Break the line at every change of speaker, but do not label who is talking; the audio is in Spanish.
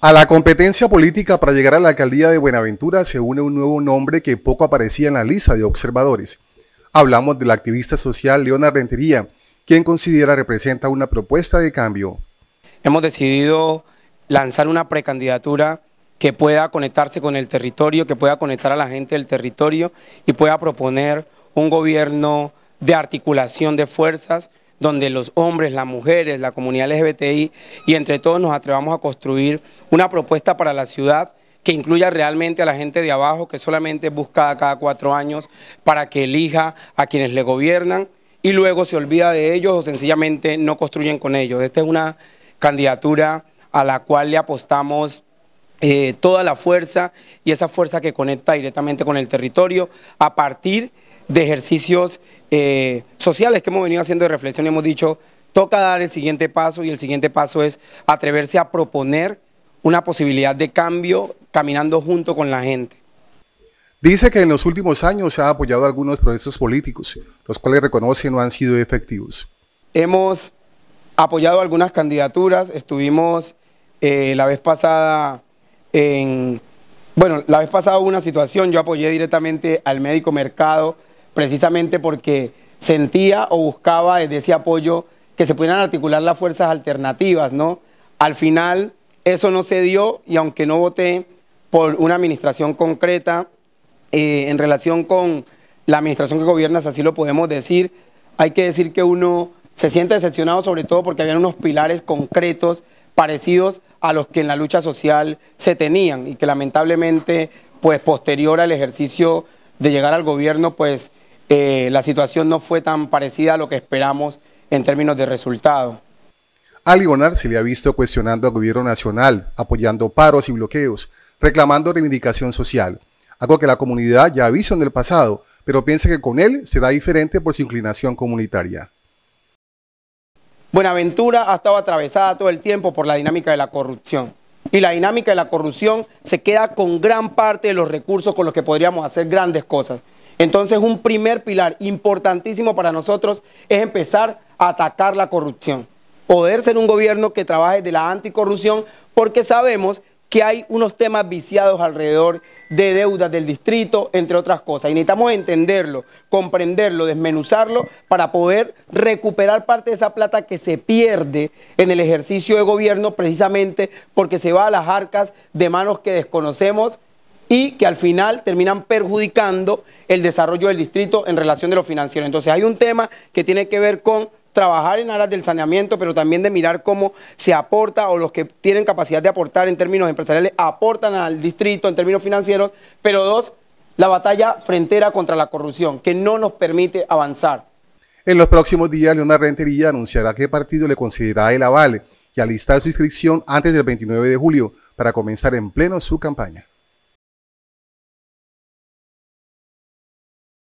A la competencia política para llegar a la alcaldía de Buenaventura se une un nuevo nombre que poco aparecía en la lista de observadores. Hablamos del activista social Leona Rentería, quien considera representa una propuesta de cambio.
Hemos decidido lanzar una precandidatura que pueda conectarse con el territorio, que pueda conectar a la gente del territorio y pueda proponer un gobierno de articulación de fuerzas, donde los hombres, las mujeres, la comunidad LGBTI y entre todos nos atrevamos a construir una propuesta para la ciudad que incluya realmente a la gente de abajo que solamente es buscada cada cuatro años para que elija a quienes le gobiernan y luego se olvida de ellos o sencillamente no construyen con ellos. Esta es una candidatura a la cual le apostamos eh, toda la fuerza y esa fuerza que conecta directamente con el territorio a partir de de ejercicios eh, sociales que hemos venido haciendo de reflexión. Hemos dicho, toca dar el siguiente paso y el siguiente paso es atreverse a proponer una posibilidad de cambio caminando junto con la gente.
Dice que en los últimos años se ha apoyado algunos procesos políticos, los cuales reconoce no han sido efectivos.
Hemos apoyado algunas candidaturas, estuvimos eh, la vez pasada en... Bueno, la vez pasada hubo una situación, yo apoyé directamente al médico Mercado precisamente porque sentía o buscaba desde ese apoyo que se pudieran articular las fuerzas alternativas, ¿no? Al final eso no se dio y aunque no voté por una administración concreta eh, en relación con la administración que gobiernas, así lo podemos decir, hay que decir que uno se siente decepcionado sobre todo porque había unos pilares concretos parecidos a los que en la lucha social se tenían y que lamentablemente pues posterior al ejercicio de llegar al gobierno pues eh, la situación no fue tan parecida a lo que esperamos en términos de resultado.
A se le ha visto cuestionando al gobierno nacional, apoyando paros y bloqueos, reclamando reivindicación social, algo que la comunidad ya ha visto en el pasado, pero piensa que con él será diferente por su inclinación comunitaria.
Buenaventura ha estado atravesada todo el tiempo por la dinámica de la corrupción. Y la dinámica de la corrupción se queda con gran parte de los recursos con los que podríamos hacer grandes cosas. Entonces un primer pilar importantísimo para nosotros es empezar a atacar la corrupción. Poder ser un gobierno que trabaje de la anticorrupción porque sabemos que hay unos temas viciados alrededor de deudas del distrito, entre otras cosas. Y necesitamos entenderlo, comprenderlo, desmenuzarlo para poder recuperar parte de esa plata que se pierde en el ejercicio de gobierno precisamente porque se va a las arcas de manos que desconocemos y que al final terminan perjudicando el desarrollo del distrito en relación de lo financiero. Entonces hay un tema que tiene que ver con trabajar en aras del saneamiento, pero también de mirar cómo se aporta o los que tienen capacidad de aportar en términos empresariales aportan al distrito en términos financieros, pero dos, la batalla frontera contra la corrupción, que no nos permite avanzar.
En los próximos días, Leonardo Rentería anunciará qué partido le considerará el aval y alistar su inscripción antes del 29 de julio para comenzar en pleno su campaña.